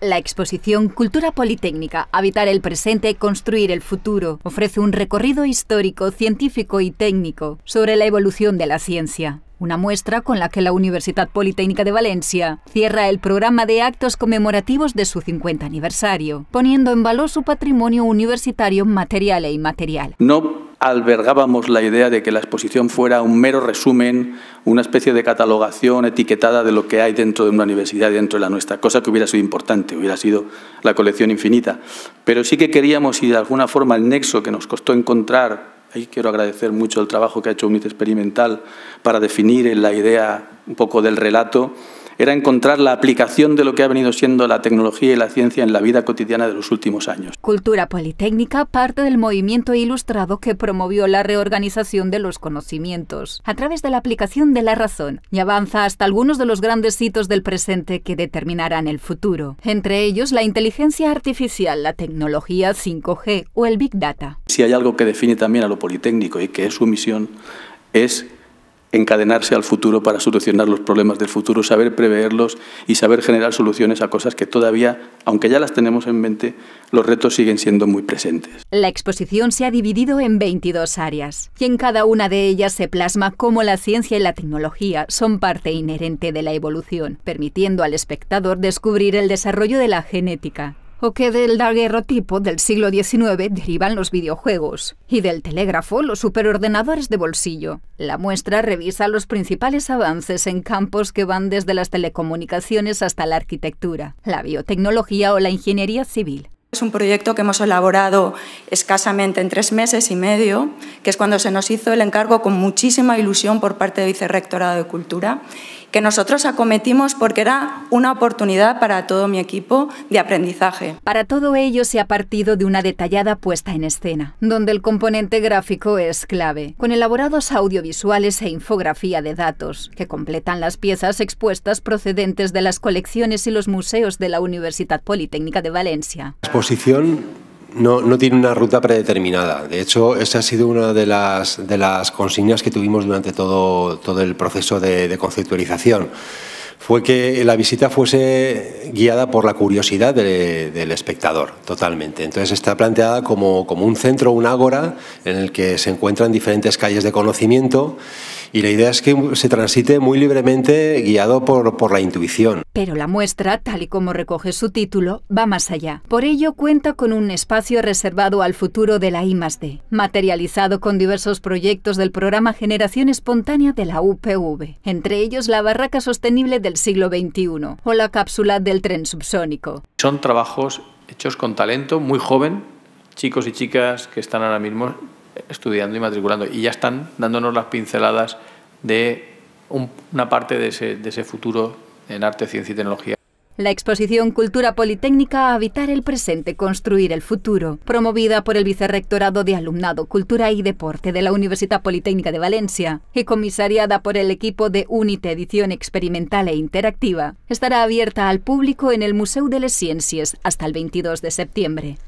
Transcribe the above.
La exposición Cultura Politécnica, Habitar el Presente, Construir el Futuro, ofrece un recorrido histórico, científico y técnico sobre la evolución de la ciencia. Una muestra con la que la Universidad Politécnica de Valencia cierra el programa de actos conmemorativos de su 50 aniversario, poniendo en valor su patrimonio universitario material e inmaterial. No albergábamos la idea de que la exposición fuera un mero resumen, una especie de catalogación etiquetada de lo que hay dentro de una universidad, dentro de la nuestra, cosa que hubiera sido importante, hubiera sido la colección infinita. Pero sí que queríamos, y de alguna forma el nexo que nos costó encontrar, ahí quiero agradecer mucho el trabajo que ha hecho UNIT Experimental para definir la idea un poco del relato, era encontrar la aplicación de lo que ha venido siendo la tecnología y la ciencia en la vida cotidiana de los últimos años. Cultura Politécnica parte del movimiento ilustrado que promovió la reorganización de los conocimientos a través de la aplicación de la razón y avanza hasta algunos de los grandes hitos del presente que determinarán el futuro, entre ellos la inteligencia artificial, la tecnología 5G o el Big Data. Si hay algo que define también a lo Politécnico y que es su misión, es encadenarse al futuro para solucionar los problemas del futuro, saber preverlos y saber generar soluciones a cosas que todavía, aunque ya las tenemos en mente, los retos siguen siendo muy presentes. La exposición se ha dividido en 22 áreas y en cada una de ellas se plasma cómo la ciencia y la tecnología son parte inherente de la evolución, permitiendo al espectador descubrir el desarrollo de la genética, o que del daguerrotipo del siglo XIX derivan los videojuegos, y del telégrafo los superordenadores de bolsillo. La muestra revisa los principales avances en campos que van desde las telecomunicaciones hasta la arquitectura, la biotecnología o la ingeniería civil. Es un proyecto que hemos elaborado escasamente en tres meses y medio, que es cuando se nos hizo el encargo con muchísima ilusión por parte del Vicerrectorado de Cultura, que nosotros acometimos porque era una oportunidad para todo mi equipo de aprendizaje. Para todo ello se ha partido de una detallada puesta en escena, donde el componente gráfico es clave, con elaborados audiovisuales e infografía de datos, que completan las piezas expuestas procedentes de las colecciones y los museos de la Universidad Politécnica de Valencia posición no, no, tiene una ruta predeterminada. De hecho, esa ha sido una de las, de las consignas que tuvimos durante todo, el proceso de conceptualización fue que la visita fuese guiada por la curiosidad del espectador, totalmente. Entonces está planteada como, como un centro, un ágora, en el que se encuentran diferentes calles de conocimiento y la idea es que se transite muy libremente guiado por, por, la intuición. Pero la muestra, tal y como recoge su título, va más allá. Por ello cuenta con un espacio reservado al futuro de la I+D, materializado con diversos proyectos del programa Generación Espontánea de la UPV, entre ellos la barraca sostenible de del siglo XXI o la cápsula del tren subsónico. Son trabajos hechos con talento, muy joven, chicos y chicas que están ahora mismo estudiando y matriculando y ya están dándonos las pinceladas de una parte de ese futuro en arte, ciencia y tecnología. La exposición Cultura Politécnica Habitar el Presente, Construir el Futuro, promovida por el Vicerrectorado de Alumnado, Cultura y Deporte de la Universidad Politécnica de Valencia y comisariada por el equipo de UNITE Edición Experimental e Interactiva, estará abierta al público en el Museo de las Ciencias hasta el 22 de septiembre.